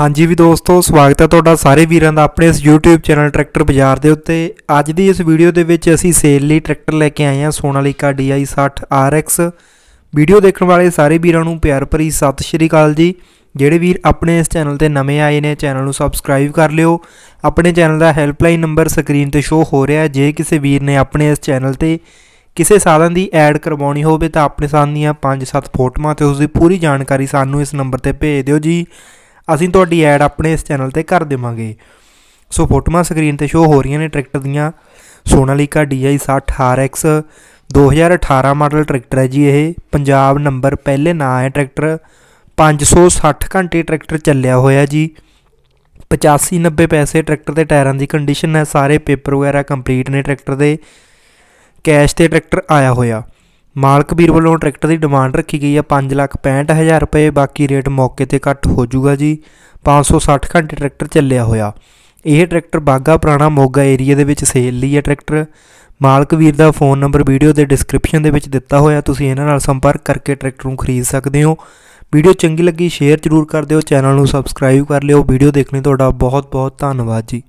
ਹਾਂਜੀ ਵੀ ਦੋਸਤੋ ਸਵਾਗਤ ਹੈ ਤੁਹਾਡਾ ਸਾਰੇ ਵੀਰਾਂ ਦਾ ਆਪਣੇ ਇਸ YouTube ਚੈਨਲ ਟਰੈਕਟਰ ਬਾਜ਼ਾਰ ਦੇ ਉੱਤੇ ਅੱਜ ਦੀ ਇਸ ਵੀਡੀਓ ਦੇ ਵਿੱਚ ਅਸੀਂ ਸੇਲ ਲਈ ਟਰੈਕਟਰ ਲੈ ਕੇ ਆਏ ਹਾਂ ਸੋਨਾਲੀਕਾ DI 60 RX ਵੀਡੀਓ ਦੇਖਣ ਵਾਲੇ ਸਾਰੇ ਵੀਰਾਂ ਨੂੰ ਪਿਆਰ ਭਰੀ ਸਤਿ ਸ਼੍ਰੀ ਅਕਾਲ ਜੀ ਜਿਹੜੇ ਵੀਰ ਆਪਣੇ ਇਸ ਚੈਨਲ ਤੇ ਨਵੇਂ ਆਏ ਨੇ ਚੈਨਲ ਨੂੰ ਸਬਸਕ੍ਰਾਈਬ ਕਰ ਲਿਓ ਆਪਣੇ ਚੈਨਲ ਦਾ ਹੈਲਪਲਾਈਨ ਨੰਬਰ ਸਕਰੀਨ ਤੇ ਸ਼ੋ ਹੋ ਰਿਹਾ ਜੇ ਕਿਸੇ ਵੀਰ ਨੇ ਆਪਣੇ ਇਸ ਚੈਨਲ ਤੇ ਕਿਸੇ ਸਾਧਨ ਦੀ ਐਡ ਕਰਵਾਉਣੀ ਹੋਵੇ ਤਾਂ ਆਪਣੇ ਸਾਧਨ ਦੀਆਂ 5-7 ਫੋਟੋਆਂ ਤੇ ਉਸ ਦੀ ਪੂਰੀ ਜਾਣਕਾਰੀ ਸਾਨੂੰ ਇਸ ਨੰਬਰ ਤੇ ਭੇਜ ਦਿਓ ਜੀ ਅਸੀਂ ਤੁਹਾਡੀ ਐਡ ਆਪਣੇ ਇਸ ਚੈਨਲ ਤੇ ਕਰ ਦੇਵਾਂਗੇ ਸੋ ਫੋਟੋਆਂ ਸਕਰੀਨ ਤੇ ਸ਼ੋ ਹੋ ਰਹੀਆਂ ਨੇ ਟਰੈਕਟਰ ਦੀਆਂ Sonalika DI 60 RX 2018 model tractor ਹੈ ਜੀ ਇਹ ਪੰਜਾਬ ਨੰਬਰ ਪਹਿਲੇ ਨਾਂ ਹੈ ਟਰੈਕਟਰ 560 ਘੰਟੇ ਟਰੈਕਟਰ ਚੱਲਿਆ ਹੋਇਆ ਜੀ 85 90 ਪੈਸੇ ਟਰੈਕਟਰ ਦੇ ਟਾਇਰਾਂ ਦੀ ਕੰਡੀਸ਼ਨ ਹੈ ਸਾਰੇ ਪੇਪਰ ਵਗੈਰਾ ਕੰਪਲੀਟ ਨੇ ਟਰੈਕਟਰ ਦੇ ਕੈਸ਼ ਤੇ ਟਰੈਕਟਰ ਆਇਆ ਹੋਇਆ ਮਾਲਕ ਵੀਰ ਵੱਲੋਂ ਟਰੈਕਟਰ ਦੀ ਡਿਮਾਂਡ ਰੱਖੀ ਗਈ ਹੈ 565000 ਰੁਪਏ ਬਾਕੀ ਰੇਟ ਮੌਕੇ ਤੇ ਘੱਟ ਹੋ ਜਾਊਗਾ ਜੀ 560 ਘੰਟੇ ਟਰੈਕਟਰ ਚੱਲਿਆ ਹੋਇਆ ਇਹ ਟਰੈਕਟਰ ਬਾਗਾ ਪੁਰਾਣਾ ਮੋਗਾ ਏਰੀਆ ਦੇ ਵਿੱਚ ਸੇਲ ਲਈ ਹੈ ਟਰੈਕਟਰ ਮਾਲਕ ਵੀਰ ਦਾ ਫੋਨ ਨੰਬਰ ਵੀਡੀਓ ਦੇ ਡਿਸਕ੍ਰਿਪਸ਼ਨ ਦੇ ਵਿੱਚ ਦਿੱਤਾ ਹੋਇਆ ਤੁਸੀਂ ਇਹਨਾਂ ਨਾਲ ਸੰਪਰਕ ਕਰਕੇ ਟਰੈਕਟਰ ਨੂੰ ਖਰੀਦ ਸਕਦੇ ਹੋ ਵੀਡੀਓ ਚੰਗੀ ਲੱਗੀ ਸ਼ੇਅਰ ਜ਼ਰੂਰ ਕਰ ਦਿਓ ਚੈਨਲ ਨੂੰ ਸਬਸਕ੍ਰਾਈਬ ਕਰ ਲਿਓ ਵੀਡੀਓ ਦੇਖਣ ਲਈ ਤੁਹਾਡਾ ਬਹੁਤ ਬਹੁਤ ਧੰਨਵਾਦ ਜੀ